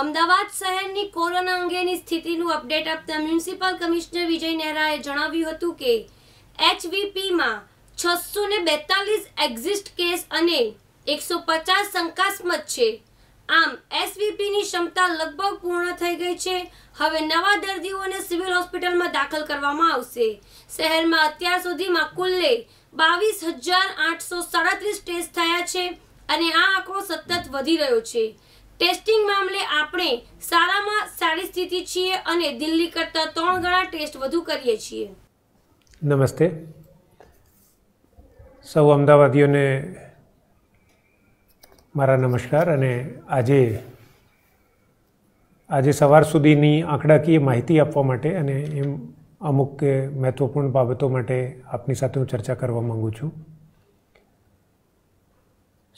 અમદાવાદ શહેરની કોરોના અંગેની સ્થિતિનું અપડેટ આપતા મ્યુનિસિપલ કમિશનર વિજય નહેરાએ જણાવ્યું હતું કે એચવીપીમાં છસો ને બેતાલીસ એક્ઝિસ્ટ કેસ અને એકસો પચાસ શંકાસ્પદ છે આમ એસવીપીની ક્ષમતા લગભગ પૂર્ણ થઈ ગઈ છે હવે નવા દર્દીઓને સિવિલ હોસ્પિટલમાં દાખલ કરવામાં આવશે શહેરમાં અત્યાર સુધીમાં કુલ્લે બાવીસ હજાર આઠસો સાડત્રીસ ટેસ્ટ થયા છે અને આ આંકડો સતત વધી રહ્યો છે ટેસ્ટિંગ મામલે આપણે સારામાં સારી સ્થિતિ છીએ અને દિલ્હી કરતાં ત્રણ ગણા ટેસ્ટ વધુ કરીએ છીએ નમસ્તે સૌ અમદાવાદીઓને મારા નમસ્કાર અને આજે આજે સવાર સુધીની આંકડાકીય માહિતી આપવા માટે અને એમ અમુક મહત્વપૂર્ણ બાબતો માટે આપની સાથે હું ચર્ચા કરવા માગું છું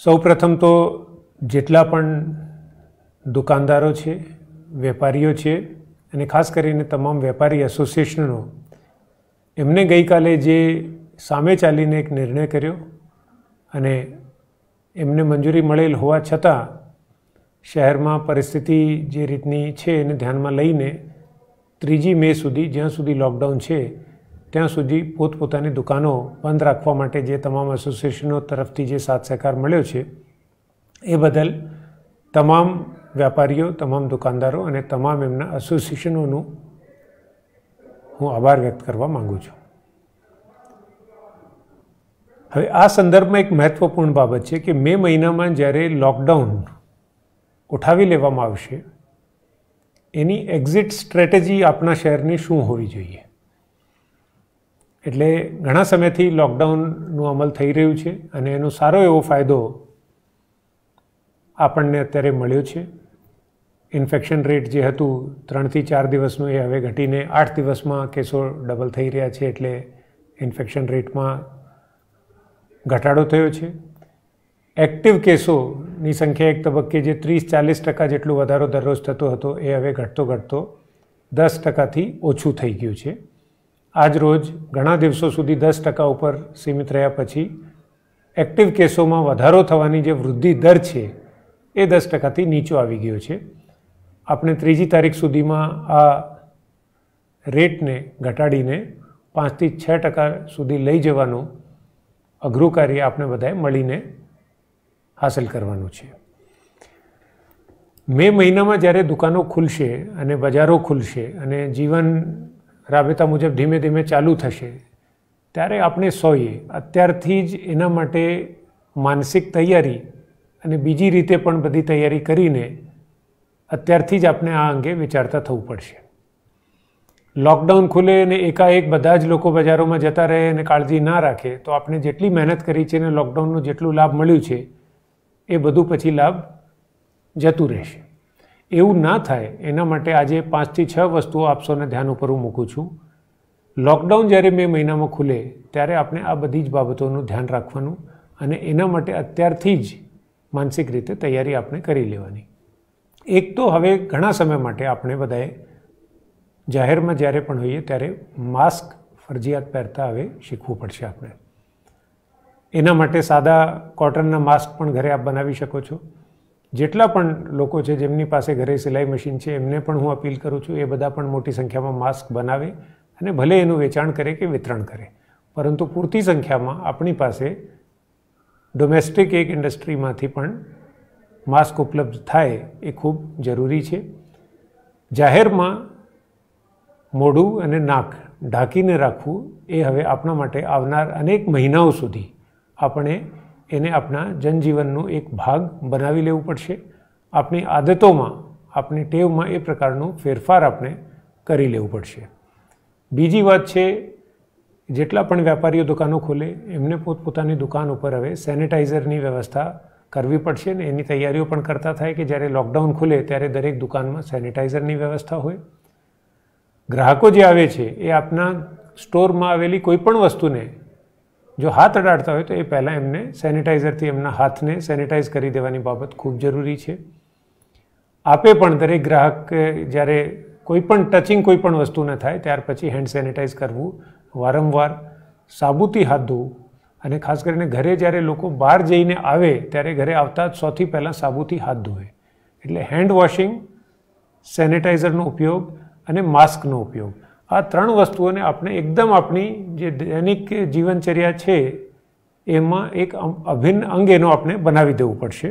સૌ પ્રથમ તો જેટલા પણ દુકાનદારો છે વેપારીઓ છે અને ખાસ કરીને તમામ વેપારી એસોસિએશનો એમને ગઈકાલે જે સામે ચાલીને એક નિર્ણય કર્યો અને એમને મંજૂરી મળેલ હોવા છતાં શહેરમાં પરિસ્થિતિ જે રીતની છે એને ધ્યાનમાં લઈને ત્રીજી મે સુધી જ્યાં સુધી લોકડાઉન છે ત્યાં સુધી પોતપોતાની દુકાનો બંધ રાખવા માટે જે તમામ એસોસિએશનો તરફથી જે સાથ સહકાર મળ્યો છે એ બદલ તમામ વેપારીઓ તમામ દુકાનદારો અને તમામ એમના એસોસિએશનોનું હું આભાર વ્યક્ત કરવા માગું છું હવે આ સંદર્ભમાં એક મહત્વપૂર્ણ બાબત છે કે મે મહિનામાં જ્યારે લોકડાઉન ઉઠાવી લેવામાં આવશે એની એક્ઝિટ સ્ટ્રેટેજી આપણા શહેરની શું હોવી જોઈએ એટલે ઘણા સમયથી લોકડાઉનનું અમલ થઈ રહ્યું છે અને એનો સારો એવો ફાયદો આપણને અત્યારે મળ્યો છે ઇન્ફેક્શન રેટ જે હતું ત્રણથી ચાર દિવસનું એ હવે ઘટીને આઠ દિવસમાં કેસો ડબલ થઈ રહ્યા છે એટલે ઇન્ફેક્શન રેટમાં ઘટાડો થયો છે એક્ટિવ કેસોની સંખ્યા એક તબક્કે જે ત્રીસ ચાલીસ ટકા જેટલો વધારો દરરોજ થતો હતો એ હવે ઘટતો ઘટતો દસ ટકાથી ઓછું થઈ ગયું છે આજ રોજ ઘણા દિવસો સુધી દસ ટકા ઉપર સીમિત રહ્યા પછી એક્ટિવ કેસોમાં વધારો થવાની જે વૃદ્ધિ દર છે એ દસ ટકાથી નીચો આવી ગયો છે આપણે ત્રીજી તારીખ સુધીમાં આ રેટને ઘટાડીને પાંચથી છ ટકા સુધી લઈ જવાનું અઘરું કાર્ય આપણે બધાએ મળીને હાંસલ કરવાનું છે મે મહિનામાં જ્યારે દુકાનો ખુલશે અને બજારો ખુલશે અને જીવન રાબેતા મુજબ ધીમે ધીમે ચાલુ થશે ત્યારે આપણે સોઈએ અત્યારથી જ એના માટે માનસિક તૈયારી અને બીજી રીતે પણ બધી તૈયારી કરીને અત્યારથી જ આપણે આ અંગે વિચારતા થવું પડશે લોકડાઉન ખુલે અને એકાએક બધા જ લોકો બજારોમાં જતા રહે અને કાળજી ના રાખે તો આપણે જેટલી મહેનત કરી છે અને લોકડાઉનનું જેટલું લાભ મળ્યું છે એ બધું પછી લાભ જતું રહેશે એવું ના થાય એના માટે આજે પાંચથી છ વસ્તુઓ આપ ધ્યાન ઉપર હું મૂકું છું લોકડાઉન જ્યારે મે મહિનામાં ખુલે ત્યારે આપણે આ બધી જ બાબતોનું ધ્યાન રાખવાનું અને એના માટે અત્યારથી જ માનસિક રીતે તૈયારી આપણે કરી લેવાની એક તો હવે ઘણા સમય માટે આપણે બધાએ જાહેરમાં જ્યારે પણ હોઈએ ત્યારે માસ્ક ફરજિયાત પહેરતા હવે શીખવું પડશે આપણે એના માટે સાદા કોટનના માસ્ક પણ ઘરે આપ બનાવી શકો છો જેટલા પણ લોકો છે જેમની પાસે ઘરે સિલાઈ મશીન છે એમને પણ હું અપીલ કરું છું એ બધા પણ મોટી સંખ્યામાં માસ્ક બનાવે અને ભલે એનું વેચાણ કરે કે વિતરણ કરે પરંતુ પૂરતી સંખ્યામાં આપણી પાસે ડોમેસ્ટિક એક ઇન્ડસ્ટ્રીમાંથી પણ માસ્ક ઉપલબ્ધ થાય એ ખૂબ જરૂરી છે જાહેરમાં મોઢું અને નાક ઢાંકીને રાખવું એ હવે આપણા માટે આવનાર અનેક મહિનાઓ સુધી આપણે એને આપણા જનજીવનનો એક ભાગ બનાવી લેવું પડશે આપણી આદતોમાં આપણી ટેવમાં એ પ્રકારનો ફેરફાર આપણે કરી લેવું પડશે બીજી વાત છે જેટલા પણ વેપારીઓ દુકાનો ખોલે એમને પોતપોતાની દુકાન ઉપર હવે સેનિટાઈઝરની વ્યવસ્થા કરવી પડશે ને એની તૈયારીઓ પણ કરતા થાય કે જ્યારે લોકડાઉન ખુલે ત્યારે દરેક દુકાનમાં સેનિટાઈઝરની વ્યવસ્થા હોય ગ્રાહકો જે આવે છે એ આપના સ્ટોરમાં આવેલી કોઈપણ વસ્તુને જો હાથ અડાડતા હોય તો એ પહેલાં એમને સેનિટાઈઝરથી એમના હાથને સેનિટાઈઝ કરી દેવાની બાબત ખૂબ જરૂરી છે આપે પણ દરેક ગ્રાહક જ્યારે કોઈ પણ ટચિંગ કોઈ પણ વસ્તુ ન થાય ત્યાર પછી હેન્ડ સેનિટાઈઝ કરવું વારંવાર સાબુથી હાથ ધોવું અને ખાસ કરીને ઘરે જ્યારે લોકો બહાર જઈને આવે ત્યારે ઘરે આવતા જ સૌથી પહેલાં સાબુથી હાથ ધોવે એટલે હેન્ડ વોશિંગ સેનિટાઈઝરનો ઉપયોગ અને માસ્કનો ઉપયોગ આ ત્રણ વસ્તુઓને આપણે એકદમ આપણી જે દૈનિક જીવનચર્યા છે એમાં એક અભિન્ન અંગ એનો આપણે બનાવી દેવું પડશે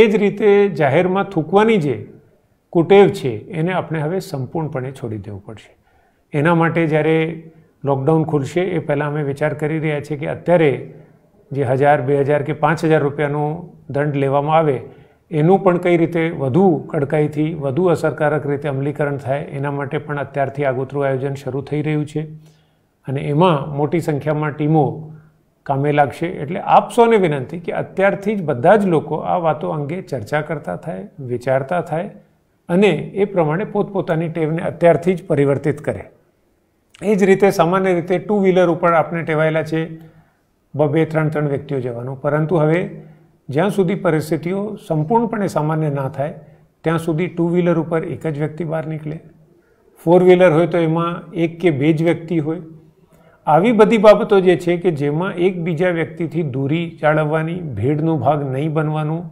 એ જ રીતે જાહેરમાં થૂંકવાની જે કુટેવ છે એને આપણે હવે સંપૂર્ણપણે છોડી દેવું પડશે એના માટે જ્યારે લોકડાઉન ખુલશે એ પહેલાં અમે વિચાર કરી રહ્યા છીએ કે અત્યારે જે હજાર બે હજાર કે પાંચ હજાર રૂપિયાનો દંડ લેવામાં આવે એનું પણ કઈ રીતે વધુ કડકાઈથી વધુ અસરકારક રીતે અમલીકરણ થાય એના માટે પણ અત્યારથી આગોતરું આયોજન શરૂ થઈ રહ્યું છે અને એમાં મોટી સંખ્યામાં ટીમો કામે લાગશે એટલે આપ સૌને વિનંતી કે અત્યારથી જ બધા જ લોકો આ વાતો અંગે ચર્ચા કરતા થાય વિચારતા થાય અને એ પ્રમાણે પોતપોતાની ટેવને અત્યારથી જ પરિવર્તિત કરે એ જ રીતે સામાન્ય રીતે ટુ વ્હીલર ઉપર આપણે ટેવાયેલા છે બે ત્રણ ત્રણ વ્યક્તિઓ જવાનું પરંતુ હવે જ્યાં સુધી પરિસ્થિતિઓ સંપૂર્ણપણે સામાન્ય ના થાય ત્યાં સુધી ટુ વ્હીલર ઉપર એક જ વ્યક્તિ બહાર નીકળે ફોર વ્હીલર હોય તો એમાં એક કે બે જ વ્યક્તિ હોય આવી બધી બાબતો જે છે કે જેમાં એકબીજા વ્યક્તિથી દૂરી જાળવવાની ભીડનો ભાગ નહીં બનવાનું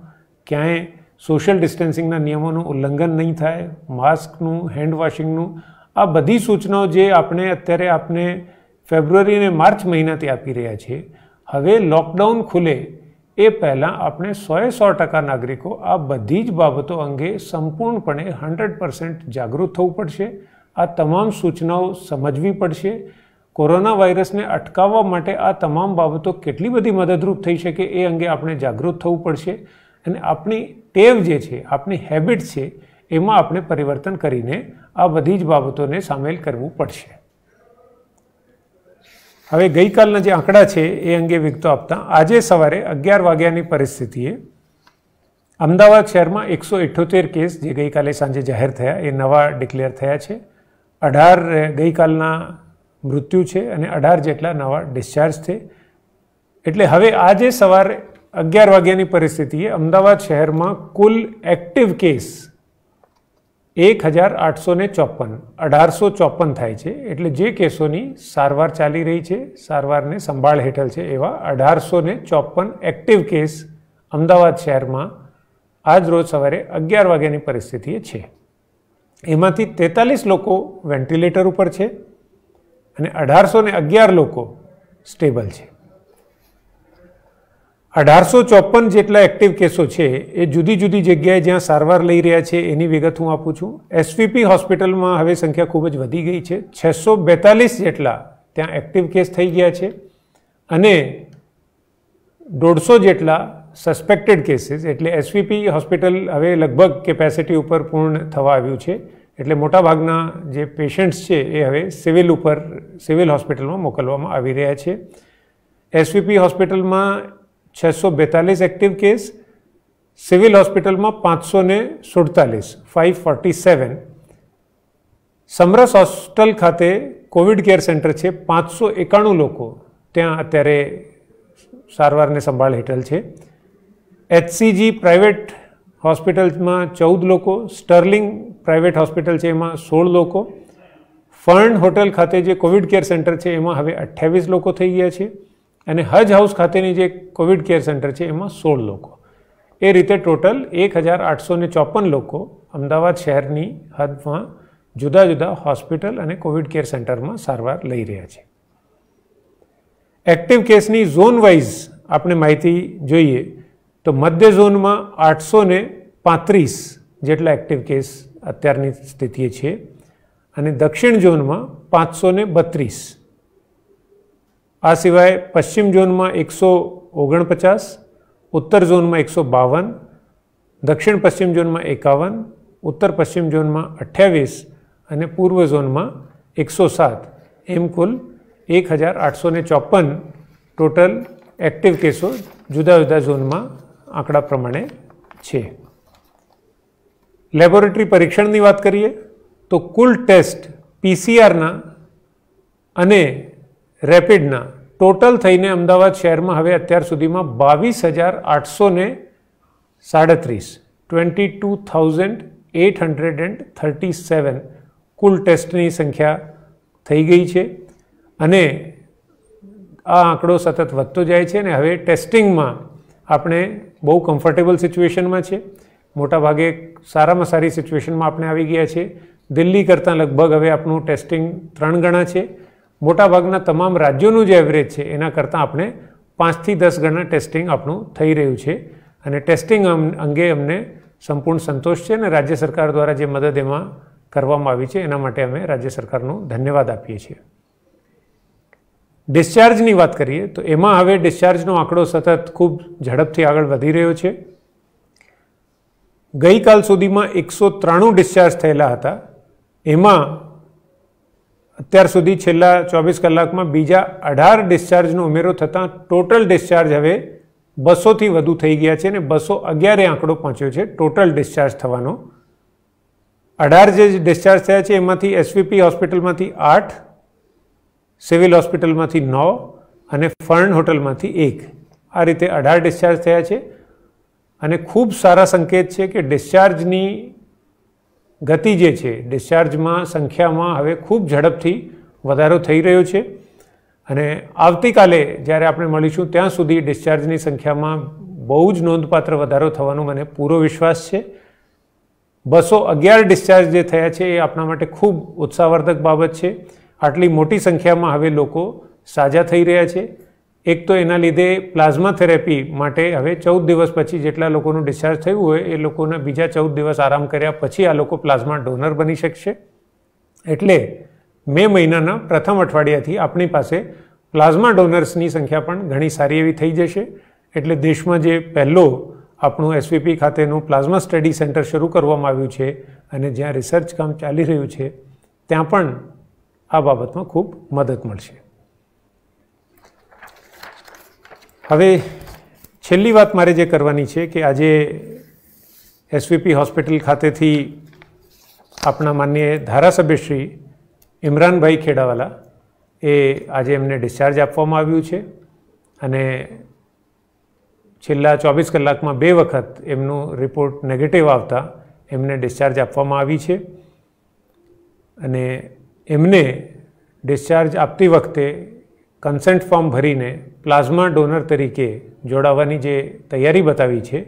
ક્યાંય સોશિયલ ડિસ્ટન્સિંગના નિયમોનું ઉલ્લંઘન નહીં થાય માસ્કનું હેન્ડ વોશિંગનું આ બધી સૂચનાઓ જે આપણે અત્યારે આપણે ફેબ્રુઆરી અને માર્ચ મહિનાથી આપી રહ્યા છીએ હવે લોકડાઉન ખુલે એ પહેલાં આપણે સોએ સો ટકા નાગરિકો આ બધી જ બાબતો અંગે સંપૂર્ણપણે હંડ્રેડ પર્સન્ટ જાગૃત થવું પડશે આ તમામ સૂચનાઓ સમજવી પડશે કોરોના વાયરસને અટકાવવા માટે આ તમામ બાબતો કેટલી બધી મદદરૂપ થઈ શકે એ અંગે આપણે જાગૃત થવું પડશે અને આપણી ટેવ જે છે આપણી હેબિટ છે એમાં આપણે પરિવર્તન કરીને આ બધી જ બાબતોને સામેલ કરવું પડશે હવે ગઈકાલના જે આંકડા છે એ અંગે વિગતો આપતા આજે સવારે અગિયાર વાગ્યાની પરિસ્થિતિએ અમદાવાદ શહેરમાં એકસો ઇઠ્યોતેર કેસ જે ગઈકાલે સાંજે જાહેર થયા એ નવા ડિક્લેર થયા છે અઢાર ગઈકાલના મૃત્યુ છે અને અઢાર જેટલા નવા ડિસ્ચાર્જ છે એટલે હવે આજે સવારે અગિયાર વાગ્યાની પરિસ્થિતિએ અમદાવાદ શહેરમાં કુલ એક્ટિવ કેસ એક હજાર આઠસો ને ચોપન અઢારસો ચોપન થાય છે એટલે જે કેસોની સારવાર ચાલી રહી છે સારવારને સંભાળ હેઠળ છે એવા અઢારસો ને ચોપન એક્ટિવ કેસ અમદાવાદ શહેરમાં આજ રોજ સવારે અગિયાર વાગ્યાની પરિસ્થિતિએ છે એમાંથી તેતાલીસ લોકો વેન્ટિલેટર ઉપર છે અને અઢારસો અગિયાર લોકો સ્ટેબલ છે અઢારસો ચોપન જેટલા એક્ટિવ કેસો છે એ જુદી જુદી જગ્યાએ જ્યાં સારવાર લઈ રહ્યા છે એની વિગત હું આપું છું એસવીપી હોસ્પિટલમાં હવે સંખ્યા ખૂબ જ વધી ગઈ છે છસો બેતાલીસ જેટલા ત્યાં એક્ટિવ કેસ થઈ ગયા છે અને દોઢસો જેટલા સસ્પેક્ટેડ કેસીસ એટલે એસવીપી હોસ્પિટલ હવે લગભગ કેપેસિટી ઉપર પૂર્ણ થવા આવ્યું છે એટલે મોટાભાગના જે પેશન્ટ્સ છે એ હવે સિવિલ ઉપર સિવિલ હોસ્પિટલમાં મોકલવામાં આવી રહ્યા છે એસવીપી હોસ્પિટલમાં છસો બેતાલીસ એક્ટિવ કેસ સિવિલ હોસ્પિટલમાં પાંચસો ને સુડતાલીસ five forty seven Samras hostel ખાતે કોવિડ કેર સેન્ટર છે પાંચસો એકાણું લોકો ત્યાં અત્યારે સારવારને સંભાળ હેઠળ છે એચસીજી પ્રાઇવેટ હોસ્પિટલમાં ચૌદ લોકો સ્ટર્લિંગ પ્રાઇવેટ હોસ્પિટલ છે એમાં સોળ લોકો ફર્ન હોટેલ ખાતે જે કોવિડ કેર સેન્ટર છે એમાં હવે અઠ્ઠાવીસ લોકો થઈ ગયા છે અને હજ હાઉસ ખાતેની જે કોવિડ કેર સેન્ટર છે એમાં સોળ લોકો એ રીતે ટોટલ એક હજાર આઠસો ને ચોપન લોકો અમદાવાદ શહેરની હદમાં જુદા જુદા હોસ્પિટલ અને કોવિડ કેર સેન્ટરમાં સારવાર લઈ રહ્યા છે એક્ટિવ કેસની ઝોન વાઇઝ આપણે માહિતી જોઈએ તો મધ્ય ઝોનમાં આઠસો ને પાંત્રીસ જેટલા એક્ટિવ કેસ અત્યારની સ્થિતિએ છે અને દક્ષિણ ઝોનમાં પાંચસો ને બત્રીસ આ સિવાય પશ્ચિમ ઝોનમાં એકસો ઓગણપચાસ ઉત્તર ઝોનમાં એકસો બાવન દક્ષિણ પશ્ચિમ ઝોનમાં એકાવન ઉત્તર પશ્ચિમ ઝોનમાં અઠ્યાવીસ અને પૂર્વ ઝોનમાં એકસો સાત એમ કુલ એક હજાર આઠસો ચોપન ટોટલ એક્ટિવ કેસો જુદા જુદા ઝોનમાં આંકડા પ્રમાણે છે લેબોરેટરી પરીક્ષણની વાત કરીએ તો કુલ ટેસ્ટ પીસીઆરના અને રેપિડના ટોટલ થઈને અમદાવાદ શહેરમાં હવે અત્યાર સુધીમાં બાવીસ હજાર આઠસો ને સાડત્રીસ twenty two thousand eight hundred and thirty seven કુલ ટેસ્ટની સંખ્યા થઈ ગઈ છે અને આ આંકડો સતત વધતો જાય છે અને હવે ટેસ્ટિંગમાં આપણે બહુ કમ્ફર્ટેબલ સિચ્યુએશનમાં છે મોટાભાગે સારામાં સારી સિચ્યુએશનમાં આપણે આવી ગયા છે દિલ્હી કરતાં લગભગ હવે આપણું ટેસ્ટિંગ ત્રણ ગણા છે મોટાભાગના તમામ રાજ્યોનું જે એવરેજ છે એના કરતાં આપણે પાંચથી દસ ગણા ટેસ્ટિંગ આપણું થઈ રહ્યું છે અને ટેસ્ટિંગ અંગે અમને સંપૂર્ણ સંતોષ છે અને રાજ્ય સરકાર દ્વારા જે મદદ એમાં કરવામાં આવી છે એના માટે અમે રાજ્ય સરકારનું ધન્યવાદ આપીએ છીએ ડિસ્ચાર્જની વાત કરીએ તો એમાં હવે ડિસ્ચાર્જનો આંકડો સતત ખૂબ ઝડપથી આગળ વધી રહ્યો છે ગઈકાલ સુધીમાં એકસો ત્રાણું ડિસ્ચાર્જ થયેલા હતા એમાં અત્યાર સુધી છેલ્લા ચોવીસ કલાકમાં બીજા અઢાર ડિસ્ચાર્જનો ઉમેરો થતાં ટોટલ ડિસ્ચાર્જ હવે બસોથી વધુ થઈ ગયા છે અને બસો અગિયારે આંકડો પહોંચ્યો છે ટોટલ ડિસ્ચાર્જ થવાનો અઢાર જે ડિસ્ચાર્જ થયા છે એમાંથી એસવીપી હોસ્પિટલમાંથી આઠ સિવિલ હોસ્પિટલમાંથી નવ અને ફર્ન હોટલમાંથી એક આ રીતે અઢાર ડિસ્ચાર્જ થયા છે અને ખૂબ સારા સંકેત છે કે ડિસ્ચાર્જની ગતિ જે છે ડિસ્ચાર્જમાં સંખ્યામાં હવે ખૂબ ઝડપથી વધારો થઈ રહ્યો છે અને આવતીકાલે જ્યારે આપણે મળીશું ત્યાં સુધી ડિસ્ચાર્જની સંખ્યામાં બહુ જ નોંધપાત્ર વધારો થવાનો મને પૂરો વિશ્વાસ છે બસો અગિયાર ડિસ્ચાર્જ જે થયા છે એ આપણા માટે ખૂબ ઉત્સાહવર્ધક બાબત છે આટલી મોટી સંખ્યામાં હવે લોકો સાજા થઈ રહ્યા છે એક તો એના લીધે પ્લાઝમા થેરેપી માટે હવે ચૌદ દિવસ પછી જેટલા લોકોનું ડિસ્ચાર્જ થયું હોય એ લોકોને બીજા ચૌદ દિવસ આરામ કર્યા પછી આ લોકો પ્લાઝમા ડોનર બની શકશે એટલે મે મહિનાના પ્રથમ અઠવાડિયાથી આપણી પાસે પ્લાઝમા ડોનર્સની સંખ્યા પણ ઘણી સારી એવી થઈ જશે એટલે દેશમાં જે પહેલો આપણું એસવીપી ખાતેનું પ્લાઝમા સ્ટડી સેન્ટર શરૂ કરવામાં આવ્યું છે અને જ્યાં રિસર્ચ કામ ચાલી રહ્યું છે ત્યાં પણ આ બાબતમાં ખૂબ મદદ મળશે હવે છેલ્લી વાત મારે જે કરવાની છે કે આજે એસવીપી હોસ્પિટલ ખાતેથી આપણા માન્ય ધારાસભ્યશ્રી ઇમરાનભાઈ ખેડાવાલા એ આજે એમને ડિસ્ચાર્જ આપવામાં આવ્યું છે અને છેલ્લા ચોવીસ કલાકમાં બે વખત એમનું રિપોર્ટ નેગેટિવ આવતા એમને ડિસ્ચાર્જ આપવામાં આવી છે અને એમને ડિસ્ચાર્જ આપતી વખતે કન્સેન્ટ ફોર્મ ભરીને પ્લાઝમા ડોનર તરીકે જોડાવાની જે તૈયારી બતાવી છે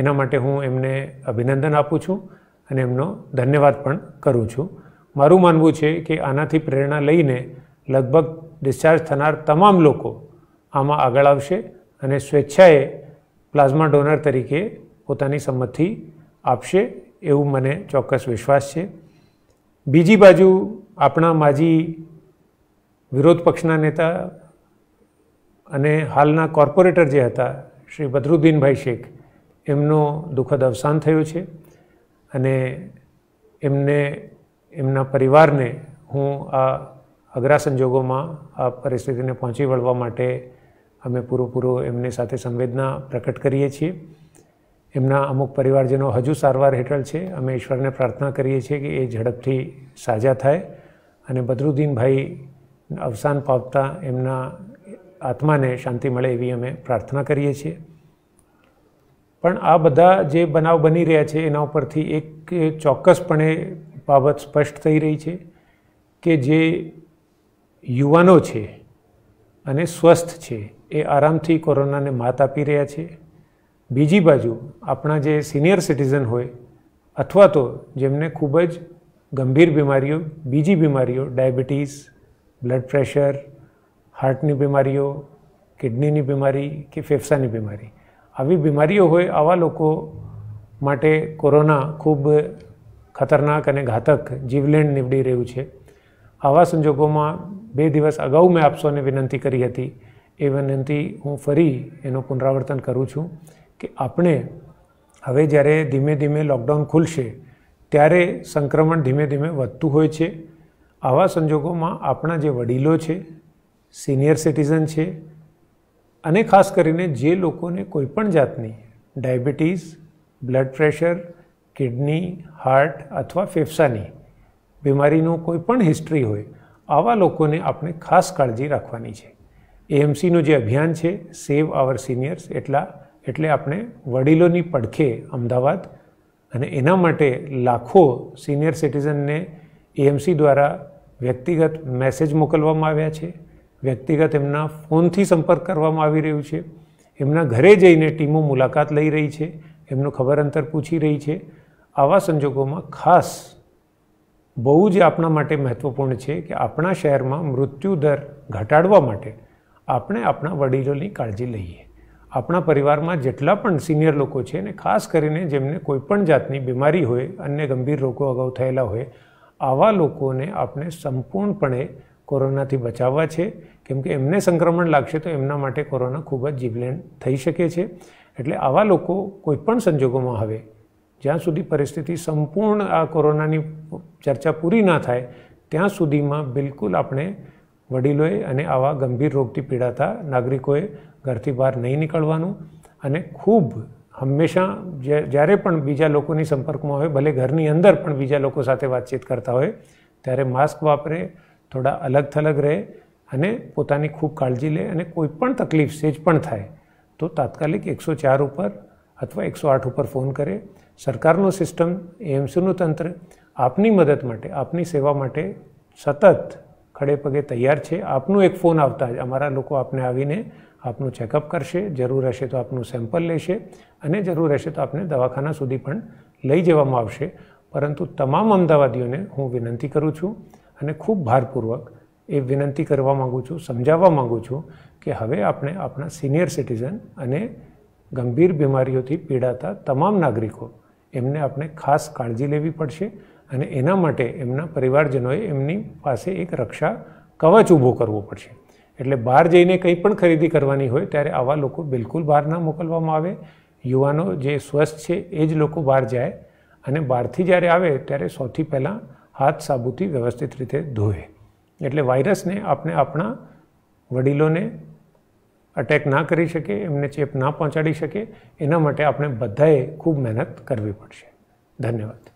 એના માટે હું એમને અભિનંદન આપું છું અને એમનો ધન્યવાદ પણ કરું છું મારું માનવું છે કે આનાથી પ્રેરણા લઈને લગભગ ડિસ્ચાર્જ થનાર તમામ લોકો આમાં આગળ આવશે અને સ્વેચ્છાએ પ્લાઝમા ડોનર તરીકે પોતાની સંમતિ આપશે એવું મને ચોક્કસ વિશ્વાસ છે બીજી બાજુ આપણા માજી વિરોધ પક્ષના નેતા અને હાલના કોર્પોરેટર જે હતા શ્રી બદરુદ્દીનભાઈ શેખ એમનો દુઃખદ અવસાન થયું છે અને એમને એમના પરિવારને હું આ અઘરા સંજોગોમાં આ પરિસ્થિતિને પહોંચી વળવા માટે અમે પૂરેપૂરો એમની સાથે સંવેદના પ્રકટ કરીએ છીએ એમના અમુક પરિવારજનો હજુ સારવાર હેઠળ છે અમે ઈશ્વરને પ્રાર્થના કરીએ છીએ કે એ ઝડપથી સાજા થાય અને બદરુદ્દીનભાઈ અવસાન પામતા એમના આત્માને શાંતિ મળે એવી અમે પ્રાર્થના કરીએ છીએ પણ આ બધા જે બનાવ બની રહ્યા છે એના ઉપરથી એક ચોક્કસપણે બાબત સ્પષ્ટ થઈ રહી છે કે જે યુવાનો છે અને સ્વસ્થ છે એ આરામથી કોરોનાને માત આપી રહ્યા છે બીજી બાજુ આપણા જે સિનિયર સિટીઝન હોય અથવા તો જેમને ખૂબ જ ગંભીર બીમારીઓ બીજી બીમારીઓ ડાયાબિટીસ બ્લડ પ્રેશર હાર્ટની બીમારીઓ કિડનીની બીમારી કે ફેફસાની બીમારી આવી બીમારીઓ હોય આવા લોકો માટે કોરોના ખૂબ ખતરનાક અને ઘાતક જીવલેણ નીવડી રહ્યું છે આવા સંજોગોમાં બે દિવસ અગાઉ મેં આપસોને વિનંતી કરી હતી એ વિનંતી હું ફરી એનું પુનરાવર્તન કરું છું કે આપણે હવે જ્યારે ધીમે ધીમે લોકડાઉન ખુલશે ત્યારે સંક્રમણ ધીમે ધીમે વધતું હોય છે આવા સંજોગોમાં આપણા જે વડીલો છે સિનિયર સિટીઝન છે અને ખાસ કરીને જે લોકોને કોઈપણ જાતની diabetes blood pressure kidney heart અથવા ફેફસાની બીમારીનું કોઈપણ હિસ્ટ્રી હોય આવા લોકોને આપણે ખાસ કાળજી રાખવાની છે એએમસીનું જે અભિયાન છે સેવ આવર સિનિયર્સ એટલા એટલે આપણે વડીલોની પડખે અમદાવાદ અને એના માટે લાખો સિનિયર સિટીઝનને એએમસી દ્વારા વ્યક્તિગત મેસેજ મોકલવામાં આવ્યા છે વ્યક્તિગત એમના ફોનથી સંપર્ક કરવામાં આવી રહ્યું છે એમના ઘરે જઈને ટીમો મુલાકાત લઈ રહી છે એમનું ખબર અંતર પૂછી રહી છે આવા સંજોગોમાં ખાસ બહુ જ આપણા માટે મહત્ત્વપૂર્ણ છે કે આપણા શહેરમાં મૃત્યુદર ઘટાડવા માટે આપણે આપણા વડીલોની કાળજી લઈએ આપણા પરિવારમાં જેટલા પણ સિનિયર લોકો છે ને ખાસ કરીને જેમને કોઈપણ જાતની બીમારી હોય અન્ય ગંભીર રોગો અગાઉ થયેલા હોય આવા લોકોને આપણે સંપૂર્ણપણે કોરોનાથી બચાવવા છે કેમકે એમને સંક્રમણ લાગશે તો એમના માટે કોરોના ખૂબ જ જીવલેણ થઈ શકે છે એટલે આવા લોકો કોઈપણ સંજોગોમાં હવે જ્યાં સુધી પરિસ્થિતિ સંપૂર્ણ આ કોરોનાની ચર્ચા પૂરી ના થાય ત્યાં સુધીમાં બિલકુલ આપણે વડીલોએ અને આવા ગંભીર રોગથી પીડાતા નાગરિકોએ ઘરથી બહાર નહીં નીકળવાનું અને ખૂબ હંમેશા જ્યારે પણ બીજા લોકોની સંપર્કમાં હોય ભલે ઘરની અંદર પણ બીજા લોકો સાથે વાતચીત કરતા હોય ત્યારે માસ્ક વાપરે થોડા અલગ થલગ રહે અને પોતાની ખૂબ કાળજી લે અને કોઈ પણ તકલીફ સેજ પણ થાય તો તાત્કાલિક એકસો ચાર ઉપર અથવા એકસો આઠ ઉપર ફોન કરે સરકારનો સિસ્ટમ એએમસીનું તંત્ર આપની મદદ માટે આપની સેવા માટે સતત ખડે પગે તૈયાર છે આપનું એક ફોન આવતા જ અમારા લોકો આપને આવીને આપનું ચેકઅપ કરશે જરૂર હશે તો આપનું સેમ્પલ લેશે અને જરૂર હશે તો આપને દવાખાના સુધી પણ લઈ જવામાં આવશે પરંતુ તમામ અમદાવાદીઓને હું વિનંતી કરું છું અને ખૂબ ભારપૂર્વક એ વિનંતી કરવા માગું છું સમજાવવા માગું છું કે હવે આપણે આપણા સિનિયર સિટીઝન અને ગંભીર બીમારીઓથી પીડાતા તમામ નાગરિકો એમને આપણે ખાસ કાળજી લેવી પડશે અને એના માટે એમના પરિવારજનોએ એમની પાસે એક રક્ષા કવચ ઉભો કરવો પડશે એટલે બહાર જઈને કંઈ પણ ખરીદી કરવાની હોય ત્યારે આવા લોકો બિલકુલ બહાર ના મોકલવામાં આવે યુવાનો જે સ્વસ્થ છે એ જ લોકો બહાર જાય અને બહાર થી જ્યારે આવે ત્યારે સૌથી પહેલા હાથ સાબુથી વ્યવસ્થિત રીતે ધોવે એટલે વાયરસને આપણે આપના વડીલોને अटैक ના કરી શકે એમને ચેપ ના પહોંચાડી શકે એના માટે આપણે બધાએ ખૂબ મહેનત કરવી પડશે ધન્યવાદ